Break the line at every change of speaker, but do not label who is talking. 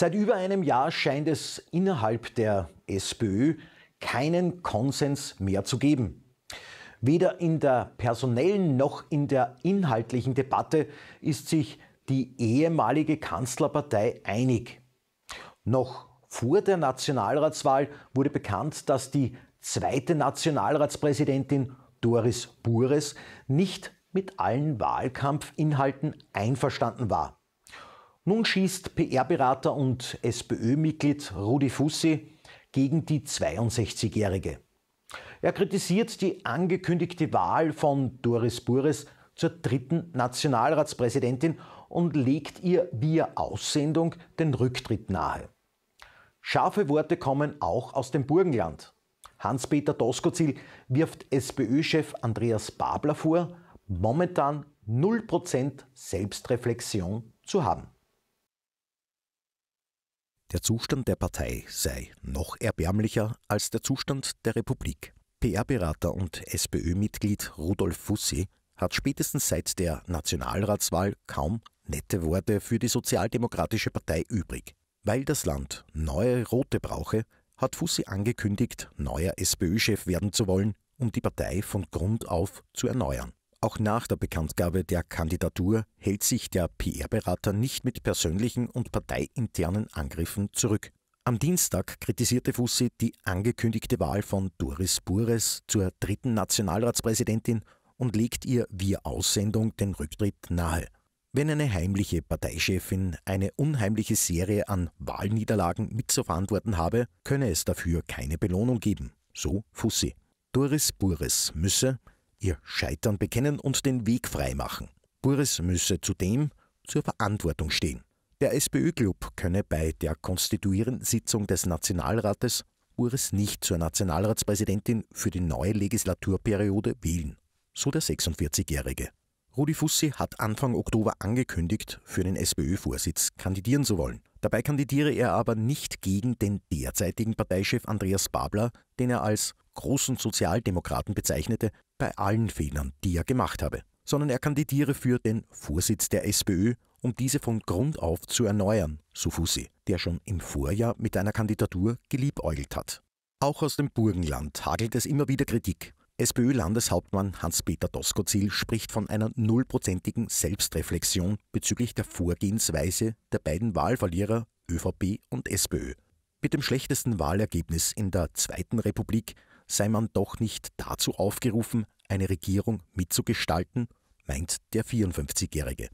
Seit über einem Jahr scheint es innerhalb der SPÖ keinen Konsens mehr zu geben. Weder in der personellen noch in der inhaltlichen Debatte ist sich die ehemalige Kanzlerpartei einig. Noch vor der Nationalratswahl wurde bekannt, dass die zweite Nationalratspräsidentin Doris Bures nicht mit allen Wahlkampfinhalten einverstanden war. Nun schießt PR-Berater und SPÖ-Mitglied Rudi Fussi gegen die 62-Jährige. Er kritisiert die angekündigte Wahl von Doris Bures zur dritten Nationalratspräsidentin und legt ihr via Aussendung den Rücktritt nahe. Scharfe Worte kommen auch aus dem Burgenland. Hans-Peter Doskozil wirft SPÖ-Chef Andreas Babler vor, momentan 0% Selbstreflexion zu haben. Der Zustand der Partei sei noch erbärmlicher als der Zustand der Republik. PR-Berater und SPÖ-Mitglied Rudolf Fussi hat spätestens seit der Nationalratswahl kaum nette Worte für die Sozialdemokratische Partei übrig. Weil das Land neue Rote brauche, hat Fussi angekündigt, neuer SPÖ-Chef werden zu wollen, um die Partei von Grund auf zu erneuern. Auch nach der Bekanntgabe der Kandidatur hält sich der PR-Berater nicht mit persönlichen und parteiinternen Angriffen zurück. Am Dienstag kritisierte Fussi die angekündigte Wahl von Doris Bures zur dritten Nationalratspräsidentin und legt ihr via Aussendung den Rücktritt nahe. Wenn eine heimliche Parteichefin eine unheimliche Serie an Wahlniederlagen mitzuverantworten habe, könne es dafür keine Belohnung geben, so Fussi. Doris Bures müsse ihr Scheitern bekennen und den Weg freimachen. Boris müsse zudem zur Verantwortung stehen. Der SPÖ-Club könne bei der konstituierenden Sitzung des Nationalrates Boris nicht zur Nationalratspräsidentin für die neue Legislaturperiode wählen, so der 46-Jährige. Rudi Fussi hat Anfang Oktober angekündigt, für den SPÖ-Vorsitz kandidieren zu wollen. Dabei kandidiere er aber nicht gegen den derzeitigen Parteichef Andreas Babler, den er als großen Sozialdemokraten bezeichnete, bei allen Fehlern, die er gemacht habe, sondern er kandidiere für den Vorsitz der SPÖ, um diese von Grund auf zu erneuern, so Fussi, der schon im Vorjahr mit einer Kandidatur geliebäugelt hat. Auch aus dem Burgenland hagelt es immer wieder Kritik. SPÖ-Landeshauptmann Hans-Peter Doskozil spricht von einer nullprozentigen Selbstreflexion bezüglich der Vorgehensweise der beiden Wahlverlierer ÖVP und SPÖ. Mit dem schlechtesten Wahlergebnis in der Zweiten Republik sei man doch nicht dazu aufgerufen, eine Regierung mitzugestalten, meint der 54-Jährige